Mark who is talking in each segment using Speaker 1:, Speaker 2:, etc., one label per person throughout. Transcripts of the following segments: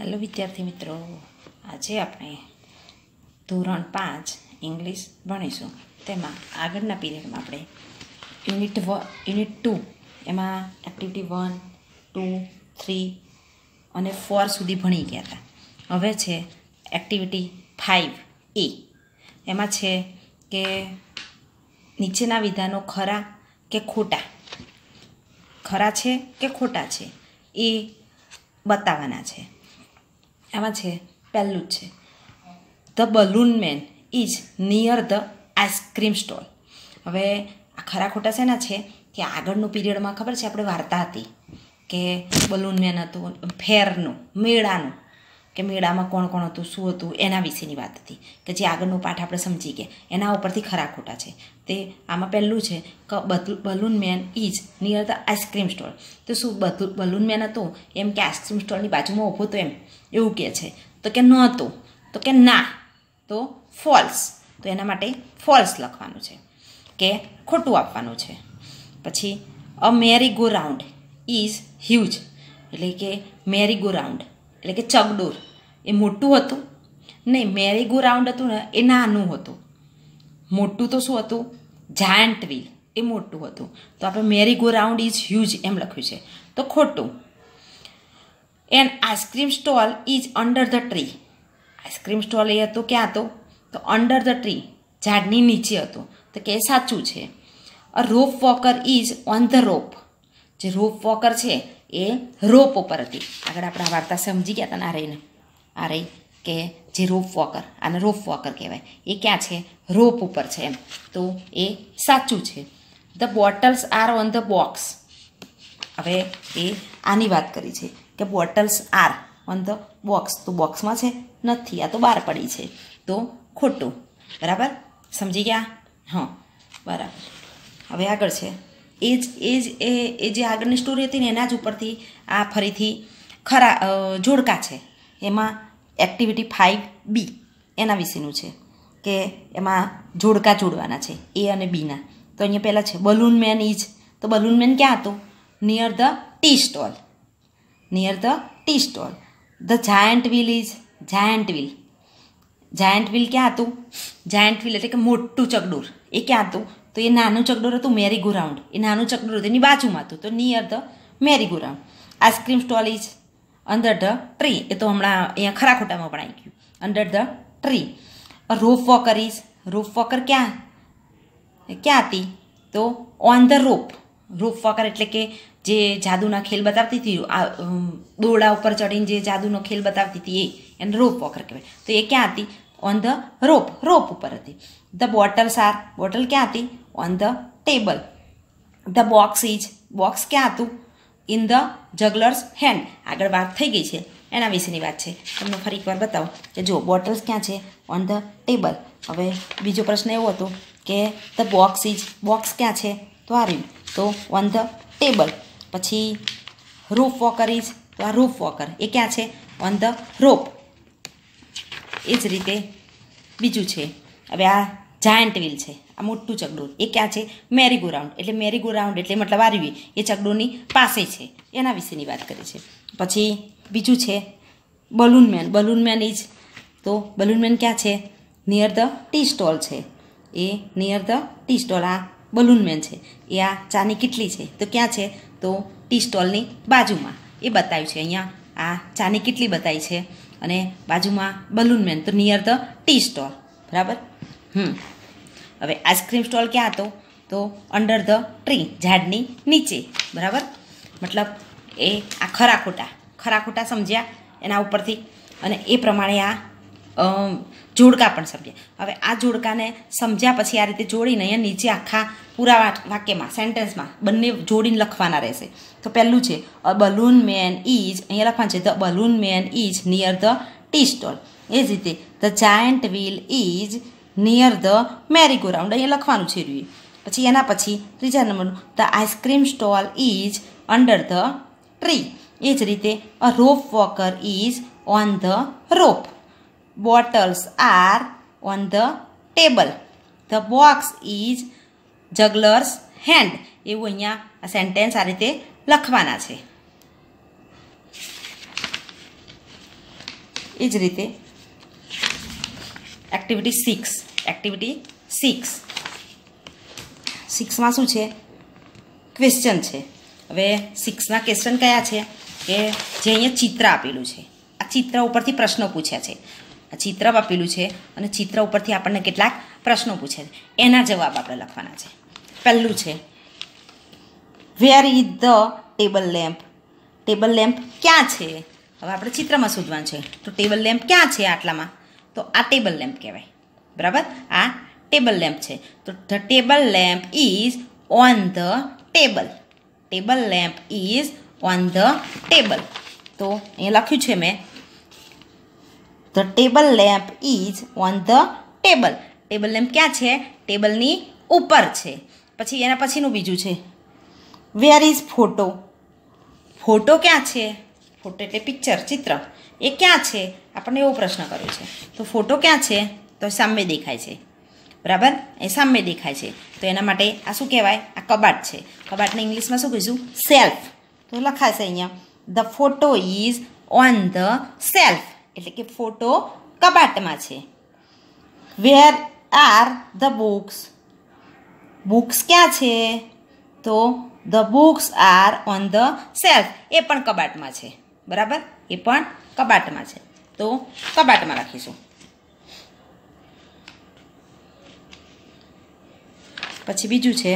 Speaker 1: hello વિદ્યાર્થી મિત્રો આજે આપણે ધોરણ પાંચ ઇંગ્લિશ ભણીશું તેમાં આગળના પીરિયડમાં આપણે યુનિટ વ યુનિટ ટુ એમાં એક્ટિવિટી વન ટુ થ્રી અને ફોર સુધી ભણી ગયા હતા હવે છે એક્ટિવિટી ફાઇવ એ એમાં છે કે નીચેના વિધાનો ખરા કે ખોટા ખરા છે કે ખોટા છે એ બતાવવાના છે એમાં છે પહેલું જ છે the balloon man is near the ice cream stall હવે આ ખરા ખોટા શેના છે કે આગળનું પીરિયડમાં ખબર છે આપણે વાર્તા હતી કે બલૂન મેન હતું ફેરનું મેળાનું કે મેળામાં કોણ કોણ હતું શું હતું એના વિશેની વાત હતી કે જે આગળનો પાઠ આપણે સમજી ગયા એના ઉપરથી ખરા ખોટા છે તે આમાં પહેલું છે કે balloon man is near the ice cream stall તો શું બધું બલૂન મેન હતો એમ કે આઈસ્ક્રીમ સ્ટોલની બાજુમાં ઊભો હતો એમ એવું કહે છે તો કે ન નહોતો તો કે ના તો ફોલ્સ તો એના માટે ફોલ્સ લખવાનું છે કે ખોટું આપવાનું છે પછી a merry go round is huge એટલે કે મેરી ગો રાઉન્ડ એટલે કે ચગડોર એ મોટું હતું નહીં મેરી ગો રાઉન્ડ હતું ને એ નાનું હતું મોટું તો શું હતું જાયન્ટ વ્હીલ એ મોટું હતું તો આપણે merry go round is huge એમ લખ્યું છે તો ખોટું and ice cream stall is under the tree ice cream stall એ હતો ક્યાં હતો તો અંડર ધ ટ્રી ઝાડની નીચે હતો તો કે સાચું છે rope walker is on the rope જે રોપ વોકર છે એ રોપ ઉપર હતી આગળ આપણે આ વાર્તા સમજી ગયા હતા આ રહીને આ રહી કે જે રોપ વોકર આને રોપ વોકર કહેવાય એ ક્યાં છે રોપ ઉપર છે એમ તો એ સાચું છે the bottles are on the box હવે એ આની વાત કરી છે કે bottles are on the box તો બોક્સમાં છે નથી આ તો બહાર પડી છે તો ખોટું બરાબર સમજી ગયા હા બરાબર હવે આગળ છે એ જ એ જ એ જે આગળની સ્ટોરી હતી ને એના જ ઉપરથી આ ફરીથી ખરા જોડકા છે એમાં એક્ટિવિટી ફાઇવ બી એના વિશેનું છે કે એમાં જોડકા જોડવાના છે એ અને બીના તો અહીંયા પહેલાં છે બલૂન મેન ઇજ તો બલૂન મેન ક્યાં હતો near the tea stall near the tea stall the giant wheel is giant wheel giant wheel ક્યાં હતું જાયન્ટ વ્હીલ એટલે કે મોટું ચકડોર એ ક્યાં હતું તો એ નાનું ચકડોર હતું મેરી ગો એ નાનું ચકડોર હતું એની બાજુમાં હતું તો near the merry go ice cream stall is under the tree એ તો હમણાં અહીંયા ખરા ખરાખોટામાં પણ આવી ગયું under the tree rope walker is rope walker ક્યાં ક્યાં હતી તો on the rope rope walker એટલે કે જે જાદુના ખેલ બતાવતી હતી આ દોરડા ઉપર ચડીને જે જાદુનો ખેલ બતાવતી હતી એ એને રોપ વોકર કહેવાય તો એ ક્યાં હતી ઓન ધ રોપ રોપ ઉપર હતી ધ બોટલ્સ આર બોટલ ક્યાં હતી on the table the box is box ક્યાં હતું ઇન ધ જગલર્સ હેન્ડ આગળ વાત થઈ ગઈ છે એના વિશેની વાત છે તમને ફરી એકવાર બતાવો કે જો બોટલ્સ ક્યાં છે ઓન ધ ટેબલ હવે બીજો પ્રશ્ન એવો હતો કે ધ બોક્સ ઇઝ બોક્સ ક્યાં છે તો આ રહ્યું તો ઓન ધ ટેબલ પછી રૂફ વોકર ઇઝ તો આ રૂફ વોકર એ ક્યાં છે ઓન ધ રોપ એ જ રીતે બીજું છે હવે આ જાયન્ટ વ્હીલ છે આ મોટું ચકડોર એ ક્યાં છે મેરીગો રાઉન્ડ એટલે મેરીગો રાઉન્ડ એટલે મતલબ આરવી એ ચકડોરની પાસે છે એના વિશેની વાત કરી છે પછી બીજું છે બલૂનમેન બલૂનમેન ઇઝ તો બલૂનમેન ક્યાં છે નિયર ધ ટી સ્ટોલ છે એ નિયર ધ ટી સ્ટોલ આ બલૂનમેન છે એ આ ચાની કેટલી છે તો ક્યાં છે તો ટી સ્ટોલની બાજુમાં એ બતાવ્યું છે અહીંયા આ ચાની કેટલી બતાવી છે અને બાજુમાં બલૂનમેન તો નિયર ધ ટી સ્ટોલ બરાબર હમ હવે આઈસ્ક્રીમ સ્ટોલ ક્યાં હતો તો અંડર ધ ટ્રી ઝાડની નીચે બરાબર મતલબ એ આ ખરાખોટા ખરાખોટા સમજ્યા એના ઉપરથી અને એ પ્રમાણે આ જોડકા પણ સમજ્યા હવે આ જોડકાને સમજ્યા પછી આ રીતે જોડીને અહીંયા નીચે આખા પૂરા વાક્યમાં સેન્ટેન્સમાં બંને જોડીને લખવાના રહેશે તો પહેલું છે અ બલૂન મેન ઇઝ અહીંયા લખવાનું છે the balloon man is near the tea stall એ જ રીતે the giant wheel is near the merry go round અહીંયા લખવાનું છે રહ્યું પછી એના પછી ત્રીજા નંબરનું the ice cream stall is under the tree એ જ રીતે a rope walker is on the rope bottles are on the table the box is juggler's hand એવું અહીંયા સેન્ટેન્સ આ રીતે લખવાના છે એ જ રીતે એક્ટિવિટી સિક્સ એક્ટિવિટી સિક્સ સિક્સમાં શું છે ક્વેશ્ચન છે હવે સિક્સના ક્વેશ્ચન કયા છે કે જે અહીંયા ચિત્ર આપેલું છે આ ચિત્ર ઉપરથી પ્રશ્નો પૂછ્યા છે આ ચિત્ર આપેલું છે અને ચિત્ર ઉપરથી આપણને કેટલાક પ્રશ્નો પૂછ્યા છે એના જવાબ આપણે લખવાના છે પહેલું છે where is the table lamp table lamp ક્યાં છે હવે આપણે ચિત્રમાં શોધવાનું છે તો ટેબલ લેમ્પ ક્યાં છે આટલામાં તો આ ટેબલ લેમ્પ કહેવાય બરાબર આ ટેબલ લેમ્પ છે તો the table lamp is on the table table lamp is on the table તો અહીંયા લખ્યું છે મેં the table lamp is on the table table lamp ક્યાં છે ટેબલની ઉપર છે પછી એના પછીનું બીજું છે વેર ઇઝ ફોટો ફોટો ક્યાં છે ફોટો એટલે પિક્ચર ચિત્ર એ ક્યાં છે આપણને એવો પ્રશ્ન કર્યો છે તો ફોટો ક્યાં છે તો સામે દેખાય છે બરાબર એ સામે દેખાય છે તો એના માટે આ શું કહેવાય આ કબાટ છે કબાટને ઇંગ્લિશમાં શું કહીશું સેલ્ફ તો લખાશે અહીંયા the photo is on the shelf એટલે કે ફોટો કબાટમાં છે where are the books books ક્યાં છે તો the books are on the shelf એ પણ કબાટમાં છે બરાબર એ પણ કબાટમાં છે તો કબાટમાં રાખીશું પછી બીજું છે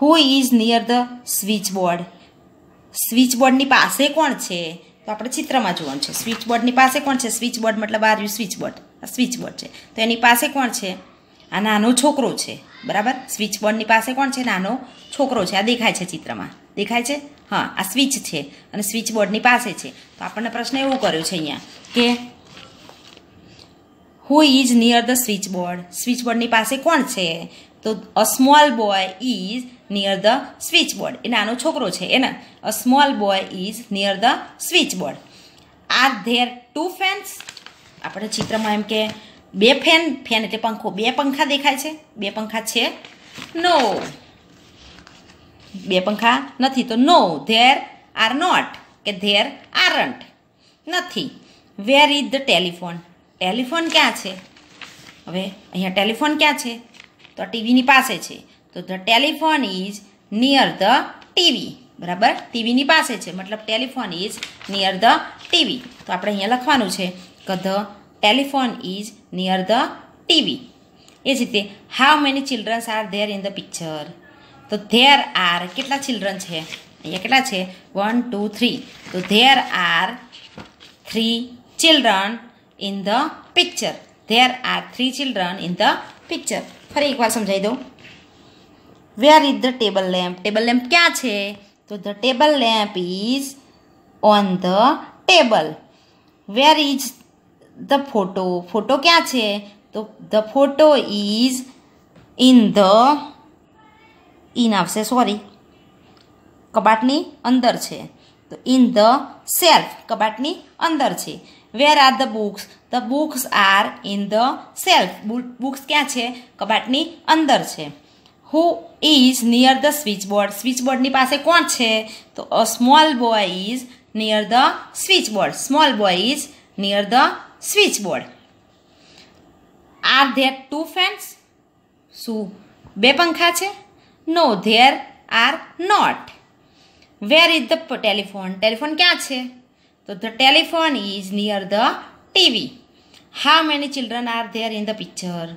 Speaker 1: who is near the switch board switch બોર્ડની પાસે કોણ છે તો આપણે ચિત્રમાં જોવાનું છે સ્વિચ બોર્ડની પાસે કોણ છે સ્વિચ બોર્ડ મતલબ આ રહ્યું સ્વિચ બોર્ડ સ્વિચ બોર્ડ છે તો એની પાસે કોણ છે આ નાનો છોકરો છે બરાબર સ્વિચ બોર્ડની પાસે કોણ છે નાનો છોકરો છે આ દેખાય છે ચિત્રમાં દેખાય છે હા આ સ્વિચ છે અને સ્વિચ બોર્ડની પાસે છે તો આપણને પ્રશ્ન એવું કર્યો છે અહીંયા કે who is near the switch board switch બોર્ડની પાસે કોણ છે તો a small boy is near the switch board એ નાનો છોકરો છે એને a small boy is near the switch board are there two fans આપણે ચિત્રમાં એમ કે બે ફેન ફેન એટલે પંખો બે પંખા દેખાય છે બે પંખા છે નો બે પંખા નથી તો નો ધેર આર નોટ કે ધેર આરન્ટ નથી where is the telephone telephone ક્યાં છે હવે અહીંયા ટેલિફોન ક્યાં છે તો ટીવીની પાસે છે તો the telephone is near the TV બરાબર ટીવીની પાસે છે મતલબ telephone is near the TV તો આપણે અહીંયા લખવાનું છે કે the telephone is near the TV એ જ રીતે how many childrens are there in the picture તો ધેર આર કેટલા ચિલ્ડ્રન છે અહીંયા કેટલા છે વન ટુ થ્રી તો there are three children in the picture there are three children in the picture ફરી એકવાર સમજાવી દઉં where is the table lamp table lamp ક્યાં છે તો the table lamp is on the table where is the photo photo ક્યાં છે તો the photo is in the in આવશે સોરી કબાટની અંદર છે તો ઇન ધ સેલ્ફ કબાટની અંદર છે where are the books the books are in the shelf books ક્યાં છે કબાટની અંદર છે who is near the switch board switch બોર્ડની પાસે કોણ છે તો a small boy is near the switch board small boy is near the switch board are that two fans શું બે પંખા છે no there are not where is the telephone telephone ક્યાં છે તો the telephone is near the TV how many children are there in the picture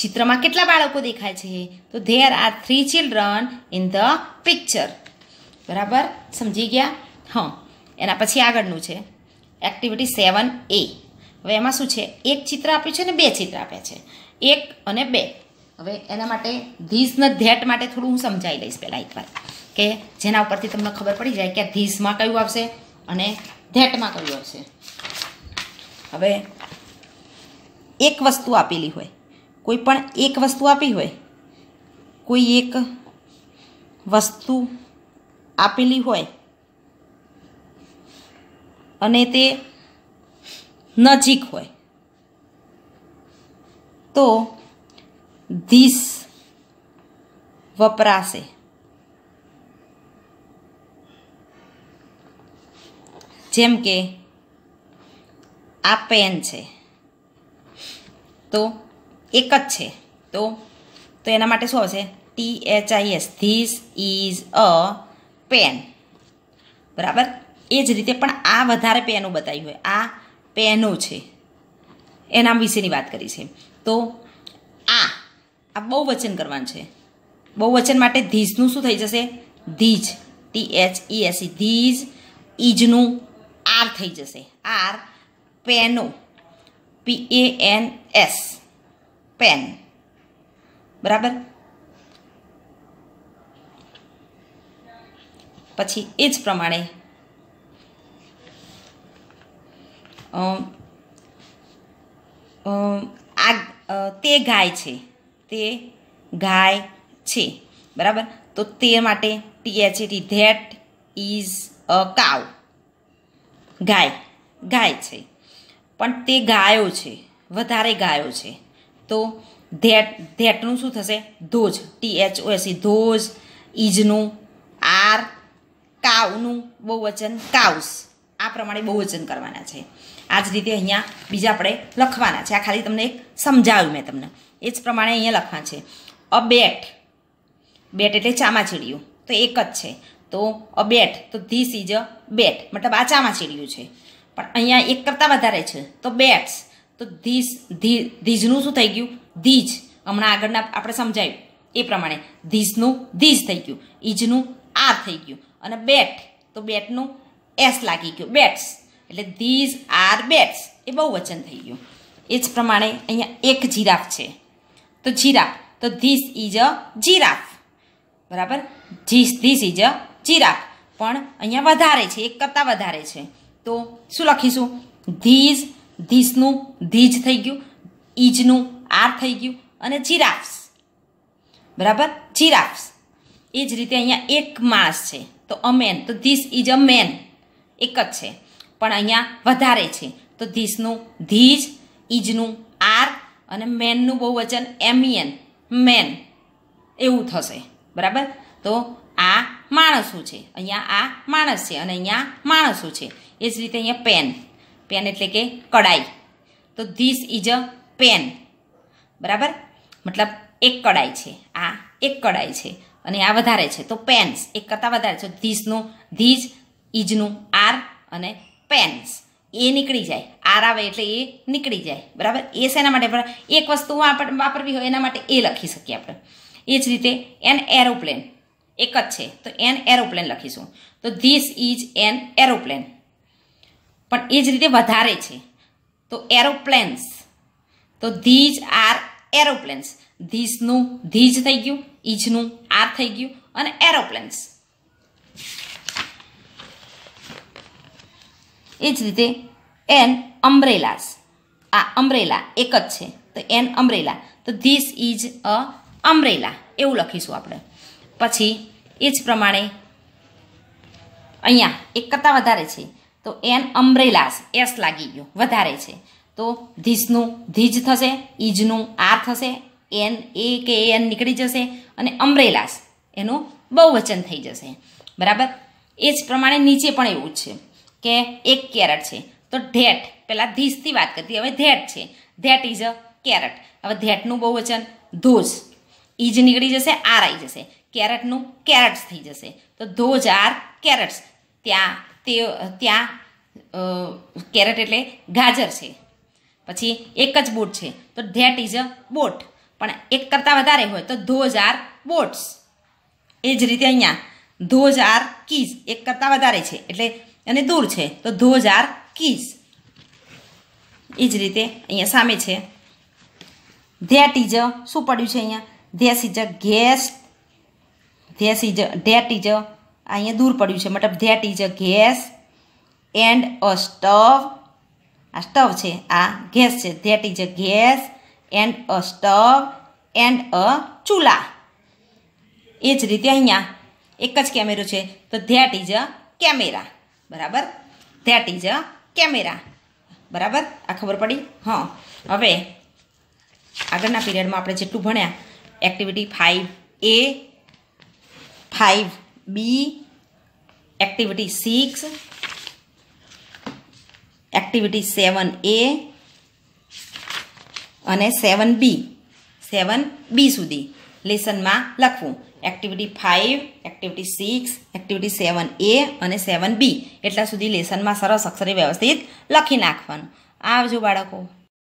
Speaker 1: ચિત્રમાં કેટલા બાળકો દેખાય છે તો there are three children in the picture બરાબર સમજી ગયા હં એના પછી આગળનું છે એક્ટિવિટી સેવન એ હવે એમાં શું છે એક ચિત્ર આપ્યું છે ને બે ચિત્ર આપ્યા છે એક અને બે હવે એના માટે ધીસને ધેટ માટે થોડું હું સમજાવી લઈશ પહેલાં એક વાર કે જેના ઉપરથી તમને ખબર પડી જાય કે ધીસમાં કયું આવશે અને ધેટમાં કયું આવશે હવે એક વસ્તુ આપેલી હોય કોઈ પણ એક વસ્તુ આપી હોય કોઈ એક વસ્તુ આપેલી હોય અને તે નજીક હોય તો ધીસ વપરાશે જેમ કે આ પેન છે તો એક જ છે તો તો એના માટે શું આવશે T H I S this is a pen બરાબર એ જ રીતે પણ આ વધારે પેનો બતાવી હોય આ પેનો છે એના વિશેની વાત કરી છે તો આ આ બહુવચન કરવાનું છે બહુવચન માટે ધીજનું શું થઈ જશે these T H E S E these ઈજનું આર થઈ જશે આર પેનો P E N S pen બરાબર પછી એ જ પ્રમાણે આ તે ગાય છે તે ગાય છે બરાબર તો તે માટે T H T H T that is a cow ગાય ગાય છે પણ તે ગાયો છે વધારે ગાયો છે તો ધેટ ધેટનું શું થશે those T T H O S E those ઇજનું આર કાવનું બહુવચન કાઉસ આ પ્રમાણે બહુવચન કરવાના છે આ જ રીતે અહીંયા બીજા આપણે લખવાના છે આ ખાલી તમને એક સમજાવ્યું મેં તમને એ જ પ્રમાણે અહીંયા લખવા છે અ બેટ બેટ એટલે ચામાચીડિયું તો એક જ છે તો અ બેટ તો ધીસ ઇઝ અ બેટ મતલબ આ ચામાચીડિયું છે પણ અહીંયા એક કરતાં વધારે છે તો બેટ્સ તો ધીસ ધી ધીજનું શું થઈ ગયું ધીજ હમણાં આગળના આપણે સમજાયું એ પ્રમાણે ધીસનું ધીસ થઈ ગયું ઈજનું આર થઈ ગયું અને બેટ તો બેટનું એસ લાગી ગયું બેટ્સ એટલે ધીઝ આર બેટ્સ એ બહુ વચન થઈ ગયું એ જ પ્રમાણે અહીંયા એક જીરાફ છે તો જીરાફ તો ધીસ ઇઝ અ જીરાફ બરાબર this this is a giraffe પણ અહીંયા વધારે છે એક કરતાં વધારે છે તો શું લખીશું ધીઝ ધીસનું ધીજ થઈ ગયું ઈજનું આર થઈ ગયું અને જીરાફ્સ બરાબર જીરાફ્સ એ જ રીતે અહીંયા એક માણસ છે તો અ મેન તો ધીસ ઇઝ અ મેન એક જ છે પણ અહીંયા વધારે છે તો ધીસનું ધીજ ઈજનું અને મેનનું બહુ વચન એમઈએન મેન એવું થશે બરાબર તો આ માણસો છે અહીંયા આ માણસ છે અને અહીંયા માણસો છે એ જ રીતે અહીંયા પેન પેન એટલે કે કડાઈ તો ધીસ ઇઝ અ પેન બરાબર મતલબ એક કડાઈ છે આ એક કડાઈ છે અને આ વધારે છે તો પેન્સ એક કરતાં વધારે છે ધીસનું ધીજ ઇજનું આર અને પેન્સ એ નીકળી જાય આર આવે એટલે એ નીકળી જાય બરાબર એ શેના માટે એક વસ્તુ વાપરવી હોય એના માટે એ લખી શકીએ આપણે એ જ રીતે એન એરોપ્લેન એક જ છે તો એન એરોપ્લેન લખીશું તો ધીસ ઇઝ એન એરોપ્લેન પણ એ જ રીતે વધારે છે તો એરોપ્લેન્સ તો ધીજ આર એરોપ્લેન્સ ધીસનું ધીજ થઈ ગયું ઈજનું આર થઈ ગયું અને એરોપ્લેન્સ એ જ રીતે એન અમ્બ્રેલાસ આ અમ્બ્રેલા એક જ છે તો એન અમ્બ્રેલા તો ધીસ ઇઝ અ અમ્બ્રેલા એવું લખીશું આપણે પછી એ જ પ્રમાણે અહીંયા એક કરતાં વધારે છે તો એન અમ્બ્રેલાસ એસ લાગી ગયો વધારે છે તો ધીસનું ધીજ થશે ઈજનું આર થશે એન એ કે એન નીકળી જશે અને અમ્બ્રેલાસ એનું બહુવચન થઈ જશે બરાબર એ જ પ્રમાણે નીચે પણ એવું જ છે કે એક કેરટ છે તો ધેટ પહેલાં ધીસથી વાત કરતી હવે ધેટ છે ધેટ ઇઝ અ કેરટ હવે ધેટનું બહુ વચન ધોઝ ઈજ નીકળી જશે આર આવી જશે કેરેટનું કેરટ્સ થઈ જશે તો ધોઝ આર કેરેટ્સ ત્યાં તે ત્યાં કેરેટ એટલે ગાજર છે પછી એક જ બોટ છે તો ધેટ ઇઝ અ બોટ પણ એક કરતાં વધારે હોય તો ધોઝ આર બોટ્સ એ જ રીતે અહીંયા ધોઝ આર કીઝ એક કરતાં વધારે છે એટલે અને દૂર છે તો ધોઝ આર કીઝ એ જ રીતે અહીંયા સામે છે ધેટ ઇઝ શું પડ્યું છે અહીંયા this is a gas this is that is અહીંયા દૂર પડ્યું છે મતલબ that is a gas and a stove આ સ્ટવ છે આ ગેસ છે that is a gas and a stove and a chulha એ જ રીતે અહીંયા એક જ કેમેરો છે તો ધેટ ઇઝ અ કેમેરા બરાબર ધેટ ઇઝ અ કેમેરા બરાબર આ ખબર પડી હા હવે આગળના પીરિયડમાં આપણે જેટલું ભણ્યા activity five A five B activity six activity seven A અને સેવન બી સેવન બી સુધી લેસનમાં લખવું activity five activity six activity seven A અને સેવન બી એટલા સુધી લેસનમાં સરસ અક્ષરે વ્યવસ્થિત લખી નાખવાનું આવજો બાળકો